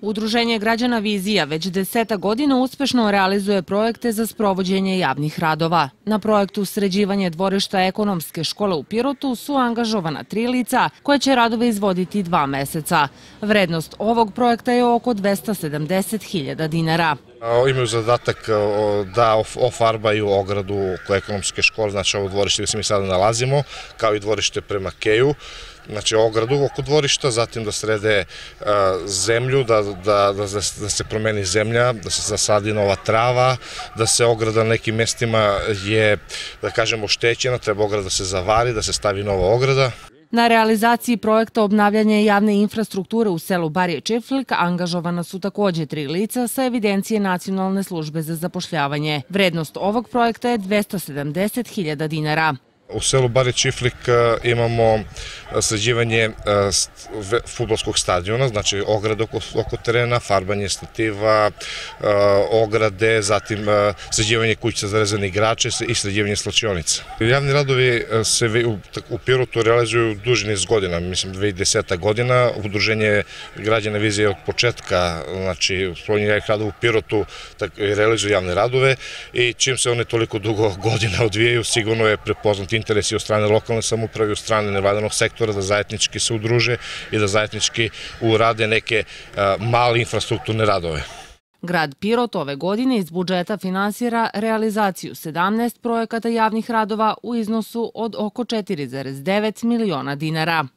Udruženje građana Vizija već deseta godina uspešno realizuje projekte za sprovođenje javnih radova. Na projektu Sređivanje dvorišta ekonomske škole u Pirotu su angažovana tri lica koje će radove izvoditi dva meseca. Vrednost ovog projekta je oko 270.000 dinara. Imaju zadatak da ofarbaju ogradu oko ekonomske škole, znači ovo dvorište gde se mi sada nalazimo, kao i dvorište prema Keju, znači ogradu oko dvorišta, zatim da srede zemlju, da, da, da, da se promeni zemlja, da se zasadi nova trava, da se ograda na nekim mestima je, da kažemo, štećena, treba ograda da se zavari, da se stavi nova ograda. Na realizaciji projekta obnavljanja javne infrastrukture u selu Barje Čeflik angažovana su takođe tri lica sa evidencije Nacionalne službe za zapošljavanje. Vrednost ovog projekta je 270.000 dinara. U selu Bari Čiflik e, imamo e, sređivanje e, futbolskog stadiona, znači ograde oko, terena, farbanje stativa, ograde, zatim sređivanje kuća za rezene igrače i sređivanje slačionica. Javni radovi se u Pirotu realizuju duži niz godina, mislim 2010. godina, udruženje građana vizije od početka, znači spoljenje javnih radova u Pirotu realizuju javne radove i čim se one toliko dugo godina odvijaju, sigurno je prepoznat interesi od strane lokalne samuprave, od strane nevladanog sektora, da zajednički se udruže i da zajednički urade neke e, male infrastrukturne radove. Grad Pirot ove godine iz budžeta finansira realizaciju 17 projekata javnih radova u iznosu od oko 4,9 miliona dinara.